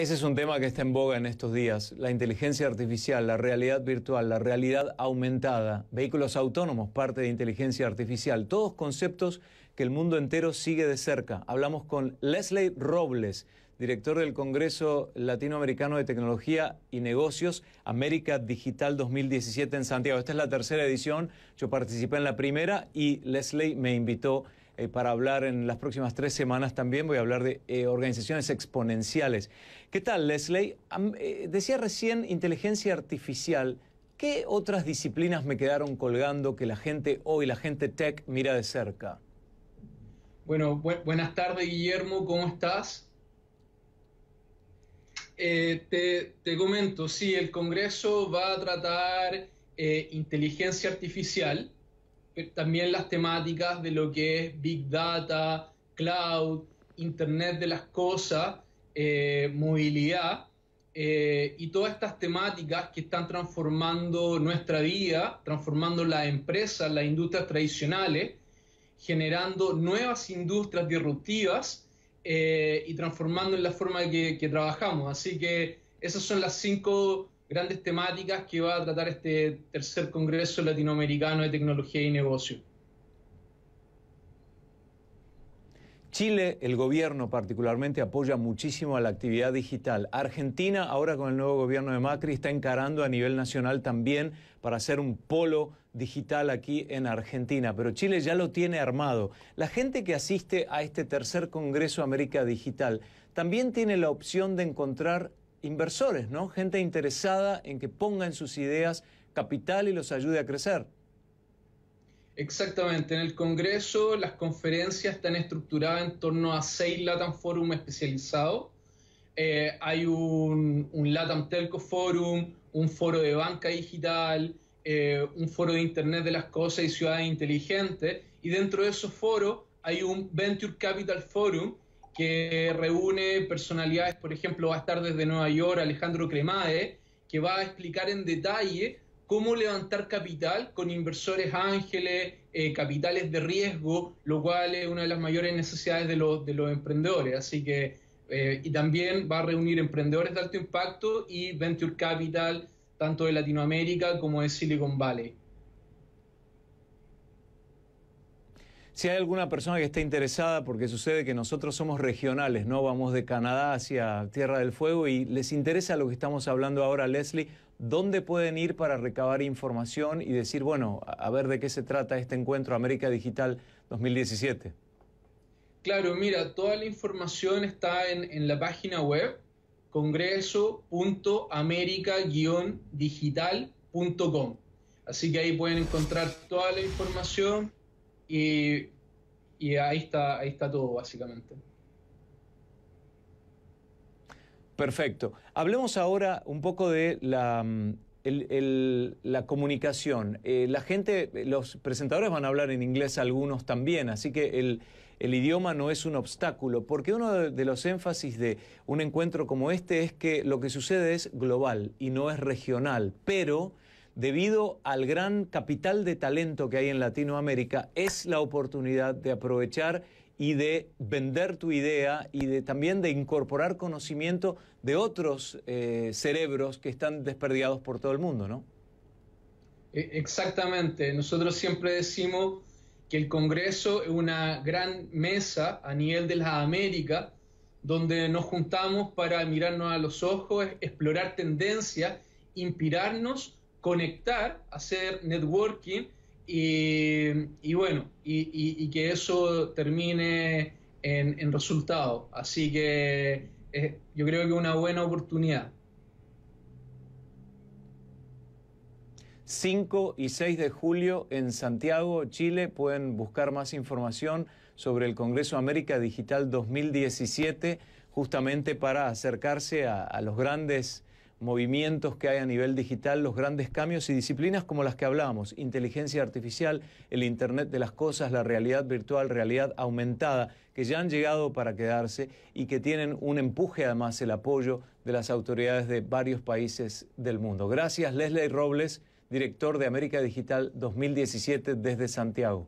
Ese es un tema que está en boga en estos días, la inteligencia artificial, la realidad virtual, la realidad aumentada, vehículos autónomos, parte de inteligencia artificial, todos conceptos que el mundo entero sigue de cerca. Hablamos con Leslie Robles, director del Congreso Latinoamericano de Tecnología y Negocios, América Digital 2017 en Santiago. Esta es la tercera edición, yo participé en la primera y Leslie me invitó eh, para hablar en las próximas tres semanas también. Voy a hablar de eh, organizaciones exponenciales. ¿Qué tal, Leslie? Eh, decía recién inteligencia artificial. ¿Qué otras disciplinas me quedaron colgando que la gente hoy, la gente tech, mira de cerca? Bueno, buenas tardes, Guillermo. ¿Cómo estás? te, comento, sí, el Congreso va a tratar inteligencia artificial eh, también las temáticas de lo que es Big Data, Cloud, Internet de las Cosas, eh, movilidad, eh, y todas estas temáticas que están transformando nuestra vida, transformando las empresas, las industrias tradicionales, generando nuevas industrias disruptivas y transformando en la forma en que trabajamos. Así que esas son las cinco grandes temáticas que va a tratar este tercer Congreso Latinoamericano de Tecnología y Negocio. Chile, el gobierno particularmente, apoya muchísimo a la actividad digital. Argentina, ahora con el nuevo gobierno de Macri, está encarando a nivel nacional también para hacer un polo digital aquí en Argentina, pero Chile ya lo tiene armado. La gente que asiste a este tercer Congreso América Digital también tiene la opción de encontrar inversores, ¿no? Gente interesada en que ponga en sus ideas capital y los ayude a crecer. Exactamente, en el Congreso las conferencias están estructuradas en torno a seis Latam Forum especializados. Eh, hay un, Latam Telco Forum, un foro de banca digital, eh, un foro de Internet de las Cosas y Ciudades Inteligentes. Y dentro de esos foros hay un Venture Capital Forum que reúne personalidades, por ejemplo, va a estar desde Nueva York Alejandro Cremade, que va a explicar en detalle cómo levantar capital con inversores ángeles, eh, capitales de riesgo, lo cual es una de las mayores necesidades de los, emprendedores. Así que, eh, y también va a reunir emprendedores de alto impacto y venture capital, tanto de Latinoamérica como de Silicon Valley. Si hay alguna persona que esté interesada, porque sucede que nosotros somos regionales, ¿no? Vamos de Canadá hacia Tierra del Fuego y les interesa lo que estamos hablando ahora, Leslie, ¿dónde pueden ir para recabar información y decir, bueno, a ver de qué se trata este encuentro América Digital 2017? Claro, mira, toda la información está en, la página web congreso.america-digital.com. Así que ahí pueden encontrar toda la información, y, ahí, está, ahí está todo, básicamente. Perfecto. Hablemos ahora un poco de la, mm, la comunicación. Eh, la gente, los presentadores van a hablar en inglés algunos también, así que el, idioma no es un obstáculo, porque uno de, de los énfasis de un encuentro como este es que lo que sucede es global y no es regional, pero debido al gran capital de talento que hay en Latinoamérica, es la oportunidad de aprovechar y de vender tu idea y de, también de incorporar conocimiento de otros eh, cerebros que están desperdiados por todo el mundo, ¿no? E, exactamente. Nosotros siempre decimos que el Congreso es una gran mesa a nivel de la América... donde nos juntamos para mirarnos a los ojos, explorar tendencias, inspirarnos conectar, hacer networking y, bueno, y, que eso termine en, en resultado. Así que eh, yo creo que una buena oportunidad. 5 y 6 de julio en Santiago, Chile. Pueden buscar más información sobre el Congreso América Digital 2017, justamente para acercarse a los grandes movimientos que hay a nivel digital, los grandes cambios y disciplinas como las que hablábamos, inteligencia artificial, el Internet de las Cosas, la realidad virtual, realidad aumentada, que ya han llegado para quedarse y que tienen un empuje además el apoyo de las autoridades de varios países del mundo. Gracias Leslie Robles, director de América Digital 2017 desde Santiago.